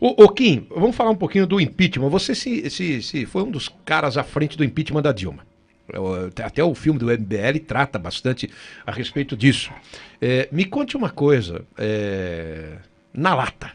Ô, Kim, vamos falar um pouquinho do impeachment. Você se, se, se foi um dos caras à frente do impeachment da Dilma. É, até o filme do MBL trata bastante a respeito disso. É, me conte uma coisa, é, na lata,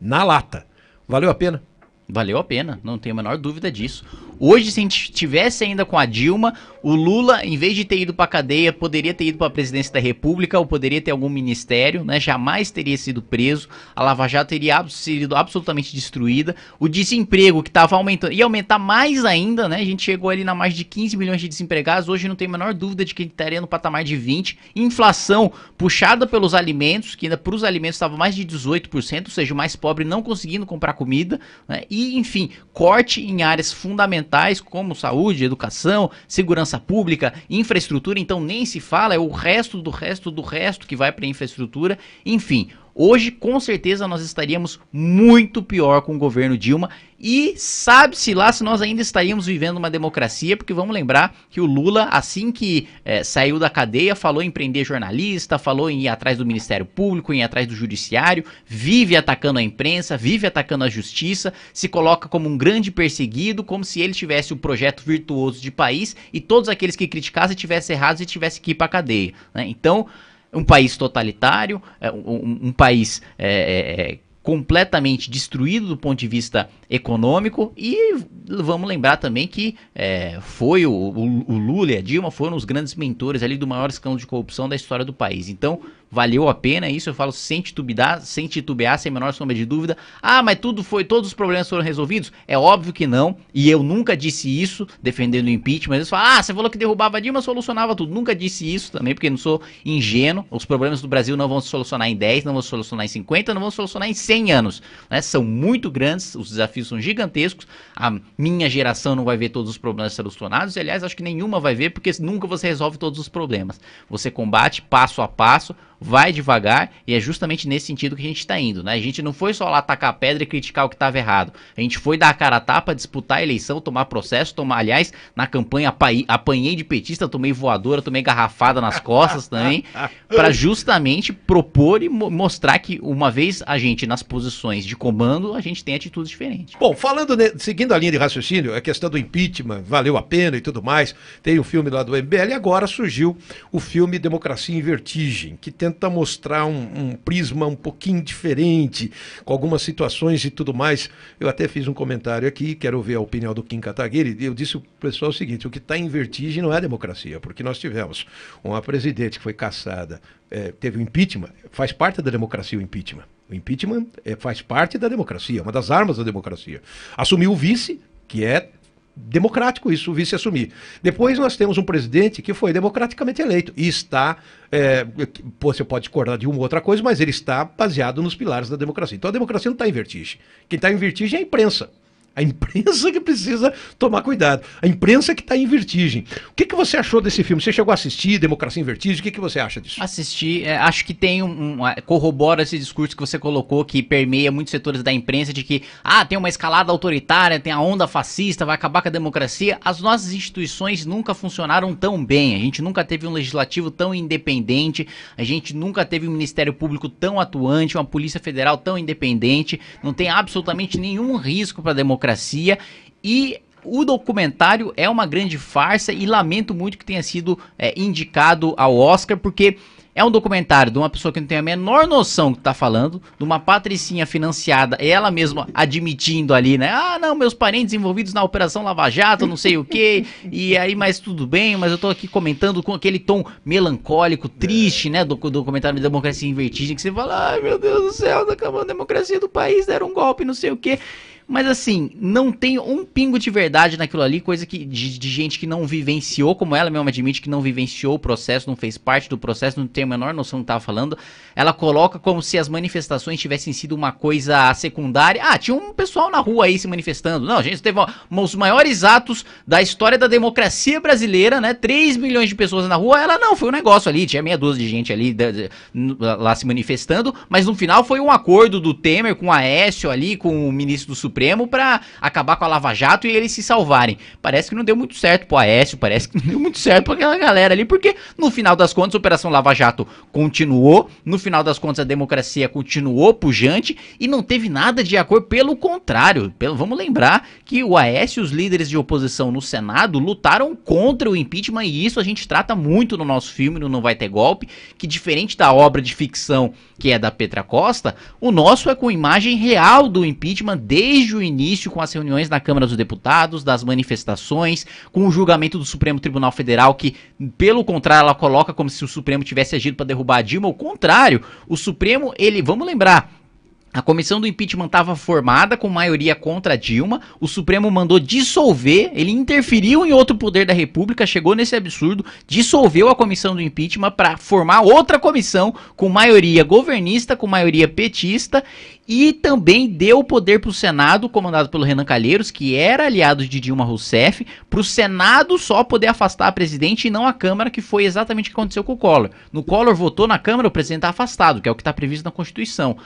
na lata, valeu a pena? Valeu a pena, não tenho a menor dúvida disso. Hoje, se a gente tivesse ainda com a Dilma, o Lula, em vez de ter ido para cadeia, poderia ter ido para a presidência da República ou poderia ter algum ministério, né? Jamais teria sido preso. A Lava Jato teria sido absolutamente destruída. O desemprego que estava aumentando, ia aumentar mais ainda, né? A gente chegou ali na mais de 15 milhões de desempregados. Hoje não tem a menor dúvida de que ele estaria no patamar de 20. Inflação puxada pelos alimentos, que ainda para os alimentos estava mais de 18%, ou seja, o mais pobre não conseguindo comprar comida, né? E, enfim, corte em áreas fundamentais fundamentais como saúde, educação, segurança pública, infraestrutura, então nem se fala, é o resto do resto do resto que vai para infraestrutura, enfim. Hoje, com certeza, nós estaríamos muito pior com o governo Dilma e sabe-se lá se nós ainda estaríamos vivendo uma democracia, porque vamos lembrar que o Lula, assim que é, saiu da cadeia, falou em prender jornalista, falou em ir atrás do Ministério Público, em ir atrás do Judiciário, vive atacando a imprensa, vive atacando a justiça, se coloca como um grande perseguido, como se ele tivesse o um projeto virtuoso de país e todos aqueles que criticassem tivessem errados e tivesse que ir para a cadeia. Né? Então um país totalitário, é, um, um país é, é, é, completamente destruído do ponto de vista econômico e vamos lembrar também que é, foi o, o, o Lula e a Dilma foram os grandes mentores ali do maior escândalo de corrupção da história do país. Então valeu a pena isso, eu falo sem titubear, sem titubear, sem a menor sombra de dúvida. Ah, mas tudo foi, todos os problemas foram resolvidos? É óbvio que não, e eu nunca disse isso defendendo o impeachment. Eles falam: "Ah, você falou que derrubava a Dilma, solucionava tudo". Nunca disse isso também, porque não sou ingênuo. Os problemas do Brasil não vão se solucionar em 10, não vão se solucionar em 50, não vão se solucionar em 100 anos, né? São muito grandes, os desafios são gigantescos. A minha geração não vai ver todos os problemas solucionados, e, aliás, acho que nenhuma vai ver, porque nunca você resolve todos os problemas. Você combate passo a passo, vai devagar e é justamente nesse sentido que a gente está indo, né? A gente não foi só lá atacar a pedra e criticar o que estava errado. A gente foi dar a cara a tapa, disputar a eleição, tomar processo, tomar, aliás, na campanha apanhei de petista, tomei voadora, tomei garrafada nas costas também, para justamente propor e mostrar que uma vez a gente nas posições de comando, a gente tem atitudes diferentes. Bom, falando, seguindo a linha de raciocínio, a questão do impeachment, valeu a pena e tudo mais. Tem o um filme lá do MBL e agora surgiu o filme Democracia em Vertigem, que tenta tenta mostrar um, um, prisma um pouquinho diferente, com algumas situações e tudo mais. Eu até fiz um comentário aqui, quero ver a opinião do Kim Kataguiri. Eu disse o pessoal o seguinte: o que está em vertigem não é democracia, porque nós tivemos uma presidente que foi caçada, é, teve um impeachment, faz parte da democracia o impeachment. O impeachment é, faz parte da democracia, é uma das armas da democracia. Assumiu o vice, que é democrático isso, o vice assumir. Depois nós temos um presidente que foi democraticamente eleito e está, é, você pode discordar de uma ou outra coisa, mas ele está baseado nos pilares da democracia. Então a democracia não está em vertigem. Quem está em vertigem é a imprensa. A imprensa que precisa tomar cuidado. A imprensa que está em vertigem. O que, que você achou desse filme? Você chegou a assistir Democracia em Vertigem? O que, que você acha disso? Assisti. É, acho que tem um, um, é, corrobora esse discurso que você colocou, que permeia muitos setores da imprensa, de que, ah, tem uma escalada autoritária, tem a onda fascista, vai acabar com a democracia. As nossas instituições nunca funcionaram tão bem. A gente nunca teve um legislativo tão independente. A gente nunca teve um Ministério Público tão atuante, uma Polícia Federal tão independente. Não tem absolutamente nenhum risco para a democracia democracia e o documentário é uma grande farsa e lamento muito que tenha sido é, indicado ao Oscar, porque é um documentário de uma pessoa que não tem a menor noção do que está falando, de uma patricinha financiada, ela mesma admitindo ali, né? Ah, não, meus parentes envolvidos na Operação Lava Jato, não sei o quê, e aí, mas tudo bem, mas eu estou aqui comentando com aquele tom melancólico, triste, né? Do, do documentário de Democracia em Vertigem, que você fala, ai meu Deus do céu, tá acabando a democracia do país, deram um golpe, não sei o quê. Mas assim, não tem um pingo de verdade naquilo ali, coisa que de, de, gente que não vivenciou, como ela mesma admite que não vivenciou o processo, não fez parte do processo, não tem a menor noção do que estava falando. Ela coloca como se as manifestações tivessem sido uma coisa secundária. Ah, tinha um pessoal na rua aí se manifestando. Não, a gente teve um, os maiores atos da história da democracia brasileira, né? 3 milhões de pessoas na rua. Ela não, foi um negócio ali, tinha meia dúzia de gente ali lá se manifestando, mas no final foi um acordo do Temer com o Aécio ali, com o ministro do Supremo Supremo para acabar com a Lava Jato e eles se salvarem. Parece que não deu muito certo pro Aécio, parece que não deu muito certo pra aquela galera ali, porque no final das contas a Operação Lava Jato continuou, no final das contas a democracia continuou pujante e não teve nada de acordo, pelo contrário, pelo, vamos lembrar que o Aécio e os líderes de oposição no Senado lutaram contra o impeachment e isso a gente trata muito no nosso filme, no Não Vai Ter Golpe, que diferente da obra de ficção que é da Petra Costa, o nosso é com imagem real do impeachment desde desde o início com as reuniões na Câmara dos Deputados, das manifestações, com o julgamento do Supremo Tribunal Federal, que, pelo contrário, ela coloca como se o Supremo tivesse agido para derrubar a Dilma. Ao contrário, o Supremo, ele, vamos lembrar, a comissão do impeachment estava formada com maioria contra Dilma. O Supremo mandou dissolver. Ele interferiu em outro poder da República, chegou nesse absurdo, dissolveu a comissão do impeachment para formar outra comissão com maioria governista, com maioria petista e também deu o poder para o Senado, comandado pelo Renan Calheiros, que era aliado de Dilma Rousseff, para o Senado só poder afastar a presidente e não a Câmara, que foi exatamente o que aconteceu com o Collor. No Collor votou na Câmara, o presidente está afastado, que é o que está previsto na Constituição.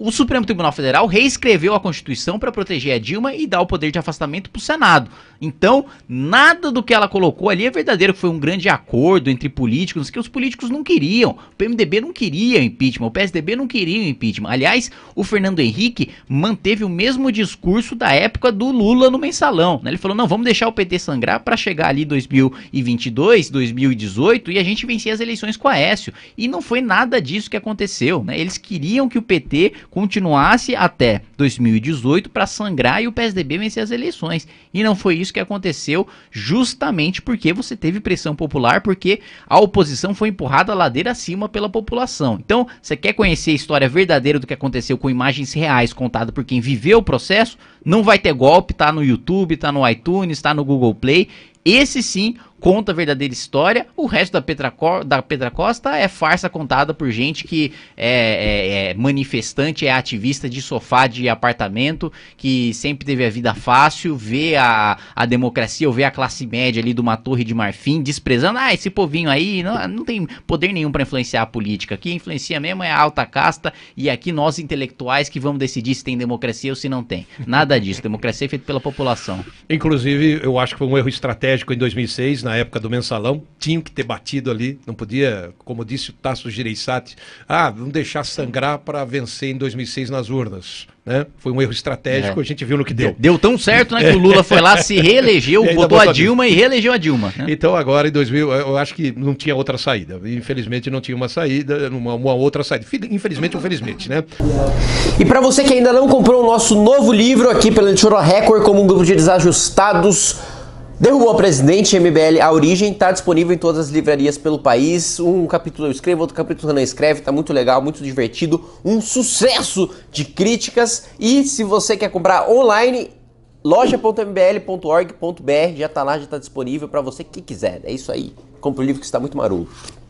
O Supremo Tribunal Federal reescreveu a Constituição para proteger a Dilma e dar o poder de afastamento para o Senado. Então, nada do que ela colocou ali é verdadeiro, que foi um grande acordo entre políticos, que os políticos não queriam. O PMDB não queria o impeachment, o PSDB não queria o impeachment. Aliás, o Fernando Henrique manteve o mesmo discurso da época do Lula no mensalão. Né? Ele falou: não, vamos deixar o PT sangrar para chegar ali 2022, 2018 e a gente vencer as eleições com a Aécio. E não foi nada disso que aconteceu. Né? Eles queriam que o PT continuasse até 2018 para sangrar e o PSDB vencer as eleições. E não foi isso que aconteceu, justamente porque você teve pressão popular, porque a oposição foi empurrada ladeira acima pela população. Então, você quer conhecer a história verdadeira do que aconteceu com imagens reais contada por quem viveu o processo? Não vai ter golpe, tá no YouTube, tá no iTunes, tá no Google Play. Esse sim conta a verdadeira história, o resto da Petra, da Petra Costa é farsa contada por gente que é, é, é, manifestante, é ativista de sofá de apartamento, que sempre teve a vida fácil, vê a, a democracia ou vê a classe média ali de uma torre de marfim, desprezando, ah, esse povinho aí não, não tem poder nenhum para influenciar a política. Que influencia mesmo é a alta casta e aqui nós intelectuais que vamos decidir se tem democracia ou se não tem. Nada disso, democracia é feita pela população. Inclusive, eu acho que foi um erro estratégico em 2006, na época do mensalão, tinham que ter batido ali, não podia, como disse o Tasso Gereissati, ah, não deixar sangrar para vencer em 2006 nas urnas. Né? Foi um erro estratégico, é. a gente viu no que deu. Deu, deu tão certo né, que o Lula foi lá, se reelegeu, botou, botou, a Dilma a... e reelegeu a Dilma. Né? Então agora em 2000, eu acho que não tinha outra saída. Infelizmente não tinha uma saída, uma, uma outra saída. Infelizmente ou felizmente, né? E para você que ainda não comprou o nosso novo livro aqui pela Editora Record, como um grupo de desajustados Derrubou o presidente, MBL, a origem, está disponível em todas as livrarias pelo país. Um capítulo eu escrevo, outro capítulo Renan escreve, tá muito legal, muito divertido, um sucesso de críticas. E se você quer comprar online, loja.mbl.org.br já tá lá, já tá disponível para você que quiser. É isso aí. Compre o livro que está muito maroto.